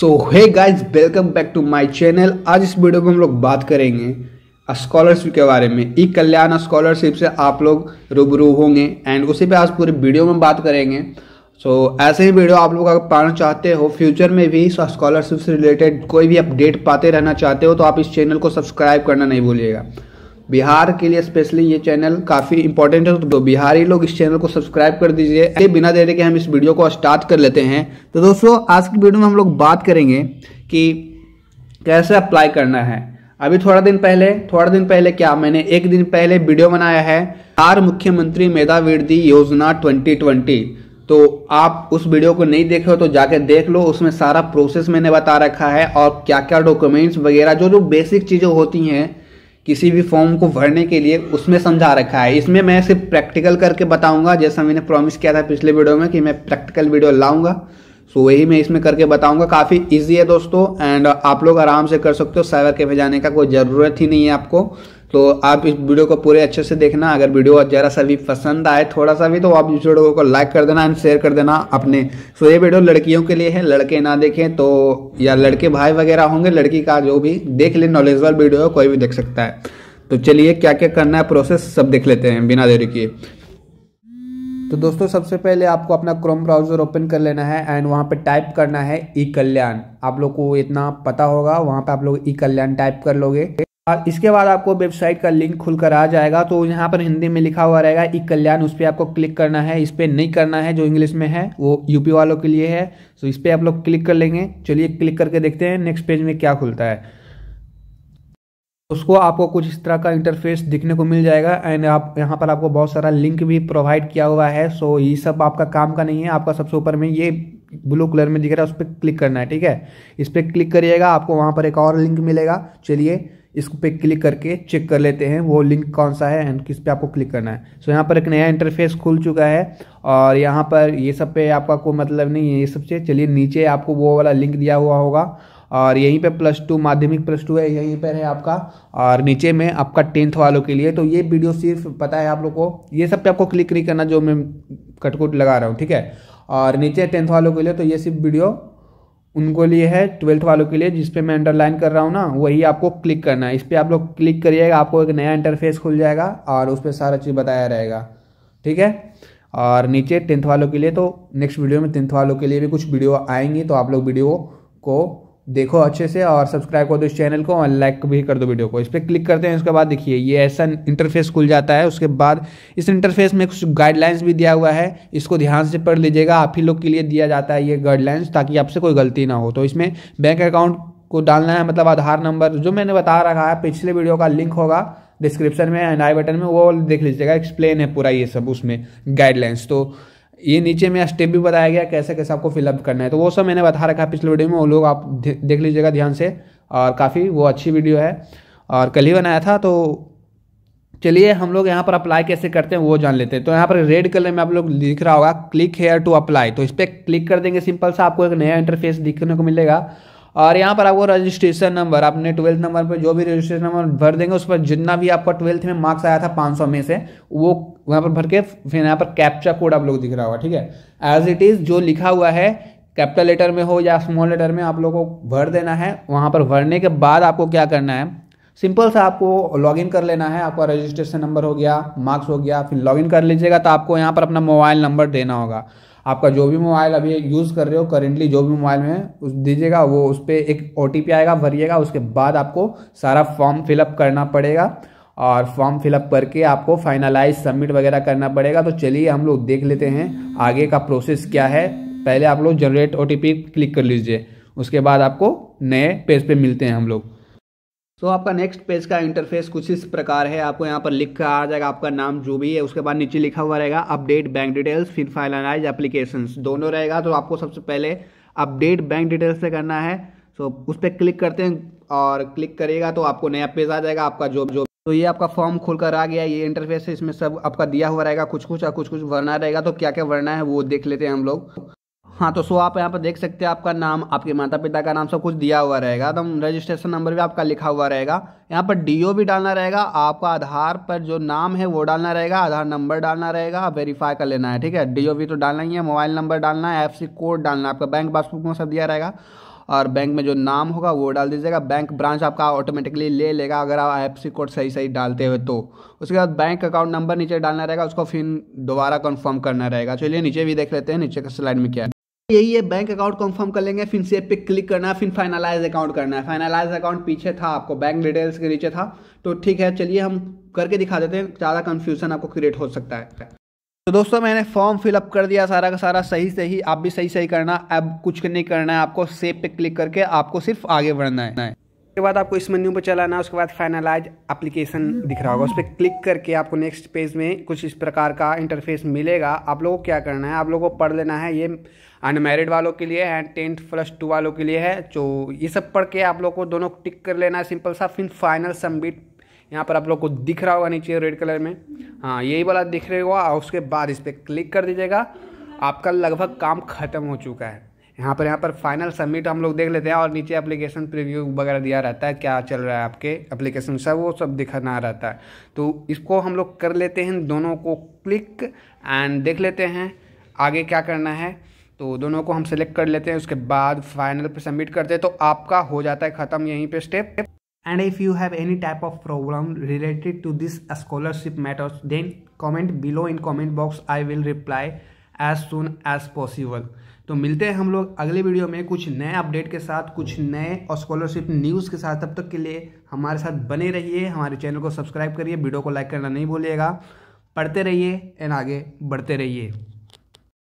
so hey guys welcome back to my channel आज इस video में हम लोग बात करेंगे स्कॉलरशिप के बारे में ई कल्याण स्कॉलरशिप से आप लोग रूबरू होंगे एंड उसी पे आज पूरे वीडियो में बात करेंगे सो so, ऐसे ही वीडियो आप लोग अगर पाना चाहते हो फ्यूचर में भी स्कॉलरशिप से रिलेटेड कोई भी अपडेट पाते रहना चाहते हो तो आप इस चैनल को सब्सक्राइब करना नहीं भूलिएगा बिहार के लिए स्पेशली ये चैनल काफ़ी इंपॉर्टेंट है तो बिहारी लोग इस चैनल को सब्सक्राइब कर दीजिए बिना देरी के हम इस वीडियो को स्टार्ट कर लेते हैं तो दोस्तों आज की वीडियो में हम लोग बात करेंगे कि कैसे अप्लाई करना है अभी थोड़ा दिन पहले थोड़ा दिन पहले क्या मैंने एक दिन पहले वीडियो बनाया है आर मुख्यमंत्री मेधावृद्धि योजना ट्वेंटी तो आप उस वीडियो को नहीं देखे हो तो जाके देख लो उसमें सारा प्रोसेस मैंने बता रखा है और क्या क्या डॉक्यूमेंट्स वगैरह जो जो बेसिक चीज़ें होती हैं किसी भी फॉर्म को भरने के लिए उसमें समझा रखा है इसमें मैं सिर्फ प्रैक्टिकल करके बताऊंगा जैसा मैंने प्रॉमिस किया था पिछले वीडियो में कि मैं प्रैक्टिकल वीडियो लाऊंगा सो वही मैं इसमें करके बताऊंगा काफ़ी इजी है दोस्तों एंड आप लोग आराम से कर सकते हो साइबर कैफे जाने का कोई ज़रूरत ही नहीं है आपको तो आप इस वीडियो को पूरे अच्छे से देखना अगर वीडियो ज़रा सा भी पसंद आए थोड़ा सा भी तो आप इस वीडियो को लाइक कर देना एंड शेयर कर देना अपने सो तो ये वीडियो लड़कियों के लिए है लड़के ना देखें तो या लड़के भाई वगैरह होंगे लड़की का जो भी देख ले नॉलेजबल वीडियो है कोई भी देख सकता है तो चलिए क्या क्या करना है प्रोसेस सब देख लेते हैं बिना देरी किए तो दोस्तों सबसे पहले आपको अपना क्रोम ब्राउज़र ओपन कर लेना है एंड वहाँ पे टाइप करना है ई कल्याण आप लोग को इतना पता होगा वहाँ पे आप लोग ई कल्याण टाइप कर लोगे और इसके बाद आपको वेबसाइट का लिंक खुलकर आ जाएगा तो यहाँ पर हिंदी में लिखा हुआ रहेगा ई कल्याण उस पर आपको क्लिक करना है इस पर नहीं करना है जो इंग्लिश में है वो यूपी वालों के लिए है सो तो इस पर आप लोग क्लिक कर लेंगे चलिए क्लिक करके देखते हैं नेक्स्ट पेज में क्या खुलता है उसको आपको कुछ इस तरह का इंटरफेस दिखने को मिल जाएगा एंड आप यहाँ पर आपको बहुत सारा लिंक भी प्रोवाइड किया हुआ है सो ये सब आपका काम का नहीं है आपका सबसे ऊपर में ये ब्लू कलर में दिख रहा है उस पर क्लिक करना है ठीक है इस पर क्लिक करिएगा आपको वहाँ पर एक और लिंक मिलेगा चलिए इस पे क्लिक करके चेक कर लेते हैं वो लिंक कौन सा है एंड किस पे आपको क्लिक करना है सो so, यहाँ पर एक नया इंटरफेस खुल चुका है और यहाँ पर ये सब पे आपका कोई मतलब नहीं है ये सब से चलिए नीचे आपको वो वाला लिंक दिया हुआ होगा और यहीं पे प्लस टू माध्यमिक प्लस टू है यहीं पर है आपका और नीचे में आपका टेंथ वालों के लिए तो ये वीडियो सिर्फ पता है आप लोग को ये सब पे आपको क्लिक नहीं करना जो मैं कटकुट लगा रहा हूँ ठीक है और नीचे टेंथ वालों के लिए तो ये सिर्फ वीडियो उनको लिए है ट्वेल्थ वालों के लिए जिसपे मैं अंडरलाइन कर रहा हूँ ना वही आपको क्लिक करना है इस पर आप लोग क्लिक करिएगा आपको एक नया इंटरफेस खुल जाएगा और उस पर सारा चीज़ बताया रहेगा ठीक है और नीचे टेंथ वालों के लिए तो नेक्स्ट वीडियो में टेंथ वालों के लिए भी कुछ वीडियो आएंगी तो आप लोग वीडियो को देखो अच्छे से और सब्सक्राइब कर दो इस चैनल को और लाइक भी कर दो वीडियो को इस पर क्लिक करते हैं उसके बाद देखिए ये ऐसा इंटरफेस खुल जाता है उसके बाद इस इंटरफेस में कुछ गाइडलाइंस भी दिया हुआ है इसको ध्यान से पढ़ लीजिएगा आप ही लोग के लिए दिया जाता है ये गाइडलाइंस ताकि आपसे कोई गलती ना हो तो इसमें बैंक अकाउंट को डालना है मतलब आधार नंबर जो मैंने बता रखा है पिछले वीडियो का लिंक होगा डिस्क्रिप्शन में एंड आई बटन में वो देख लीजिएगा एक्सप्लेन है पूरा ये सब उसमें गाइडलाइंस तो ये नीचे मेरा स्टेप भी बताया गया कैसे कैसे आपको फिलअप करना है तो वो सब मैंने बता रखा है पिछले वीडियो में वो लोग आप देख लीजिएगा ध्यान से और काफ़ी वो अच्छी वीडियो है और कल ही बनाया था तो चलिए हम लोग यहाँ पर अप्लाई कैसे करते हैं वो जान लेते हैं तो यहाँ पर रेड कलर में आप लोग लिख रहा होगा क्लिक हेयर टू अप्लाई तो इस पर क्लिक कर देंगे सिंपल सा आपको एक नया इंटरफेस दिखने को मिलेगा और यहाँ पर आपको रजिस्ट्रेशन नंबर आपने ट्वेल्थ नंबर पर जो भी रजिस्ट्रेशन नंबर भर देंगे उस पर जितना भी आपका ट्वेल्थ में मार्क्स आया था 500 में से वो वहाँ पर भर के फिर यहाँ पर कैप्चा कोड आप लोग दिख रहा होगा ठीक है एज इट इज़ जो लिखा हुआ है कैपिटल लेटर में हो या स्मॉल लेटर में आप लोगों को भर देना है वहाँ पर भरने के बाद आपको क्या करना है सिंपल सा आपको लॉगिन कर लेना है आपका रजिस्ट्रेशन नंबर हो गया मार्क्स हो गया फिर लॉगिन कर लीजिएगा तो आपको यहाँ पर अपना मोबाइल नंबर देना होगा आपका जो भी मोबाइल अभी यूज़ कर रहे हो करेंटली जो भी मोबाइल में उस दीजिएगा वो उस पर एक ओ आएगा भरिएगा उसके बाद आपको सारा फॉर्म फिलअप करना पड़ेगा और फॉर्म फिलअप करके आपको फाइनलाइज सबमिट वगैरह करना पड़ेगा तो चलिए हम लोग देख लेते हैं आगे का प्रोसेस क्या है पहले आप लोग जनरेट ओ क्लिक कर लीजिए उसके बाद आपको नए पेज पे मिलते हैं हम लोग सो so, आपका नेक्स्ट पेज का इंटरफेस कुछ इस प्रकार है आपको यहाँ पर लिख कर आ जाएगा आपका नाम जो भी है उसके बाद नीचे लिखा हुआ रहेगा अपडेट बैंक डिटेल्स फिर फाइनलाइज एप्लीकेशन दोनों रहेगा तो आपको सबसे पहले अपडेट बैंक डिटेल्स से करना है सो so, उस पर क्लिक करते हैं और क्लिक करेगा तो आपको नया पेज आ जाएगा आपका जो जो तो ये आपका फॉर्म खुलकर आ गया ये इंटरफेस है इसमें सब आपका दिया हुआ रहेगा कुछ कुछ और कुछ कुछ भरना रहेगा तो क्या क्या भरना है वो देख लेते हैं हम लोग हाँ तो सो आप यहाँ पर देख सकते हैं आपका नाम आपके माता पिता का नाम सब कुछ दिया हुआ रहेगा एकदम रजिस्ट्रेशन नंबर भी आपका लिखा हुआ रहेगा यहाँ पर डीओ भी डालना रहेगा आपका आधार पर जो नाम है वो डालना रहेगा आधार नंबर डालना रहेगा वेरीफाई कर लेना है ठीक है डीओ भी तो डालना ही है मोबाइल नंबर डालना है एफ कोड डालना है आपका बैंक पासबुक में सब दिया रहेगा और बैंक में जो नाम होगा वो डाल दीजिएगा बैंक ब्रांच आपका ऑटोमेटिकली ले लेगा अगर आप एफ कोड सही सही डालते हुए तो उसके बाद बैंक अकाउंट नंबर नीचे डालना रहेगा उसको फिर दोबारा कन्फर्म करना रहेगा चलिए नीचे भी देख लेते हैं नीचे का स्लाइड में क्या है यही है बैंक अकाउंट कंफर्म कर लेंगे फिर सेव पे क्लिक करना है फिर फाइनलाइज अकाउंट करना है फाइनलाइज अकाउंट पीछे था आपको बैंक डिटेल्स के नीचे था तो ठीक है चलिए हम करके दिखा देते हैं ज़्यादा कन्फ्यूजन आपको क्रिएट हो सकता है तो दोस्तों मैंने फॉर्म फिलअप कर दिया सारा का सारा सही सही आप भी सही सही करना अब कुछ नहीं करना है आपको सेव पे क्लिक करके आपको सिर्फ आगे बढ़ना है उसके बाद आपको इस मेन्यू पर चलाना है उसके बाद फाइनलाइज एप्लीकेशन दिख रहा होगा उस पर क्लिक करके आपको नेक्स्ट पेज में कुछ इस प्रकार का इंटरफेस मिलेगा आप लोगों को क्या करना है आप लोगों को पढ़ लेना है ये अनमेरिड वालों के लिए है टेंथ प्लस टू वालों के लिए है तो ये सब पढ़ के आप लोग को दोनों टिक कर लेना है सिंपल सा फिर फाइनल सबमिट यहाँ पर आप लोग को दिख रहा होगा नीचे रेड कलर में हाँ यही वाला दिख रहे होगा उसके बाद इस पर क्लिक कर दीजिएगा आपका लगभग काम खत्म हो चुका है यहाँ पर यहाँ पर फाइनल सबमिट हम लोग देख लेते हैं और नीचे एप्लीकेशन प्रीव्यू वगैरह दिया रहता है क्या चल रहा है आपके एप्लीकेशन सब वो सब दिखाना रहता है तो इसको हम लोग कर लेते हैं दोनों को क्लिक एंड देख लेते हैं आगे क्या करना है तो दोनों को हम सेलेक्ट कर लेते हैं उसके बाद फाइनल पर सबमिट करते हैं तो आपका हो जाता है ख़त्म यहीं पर step and if you have any type of problem related to this scholarship matters then comment below in comment box I will reply as soon as possible तो मिलते हैं हम लोग अगले वीडियो में कुछ नए अपडेट के साथ कुछ नए और स्कॉलरशिप न्यूज़ के साथ तब तक के लिए हमारे साथ बने रहिए हमारे चैनल को सब्सक्राइब करिए वीडियो को लाइक करना नहीं भूलिएगा पढ़ते रहिए एंड आगे बढ़ते रहिए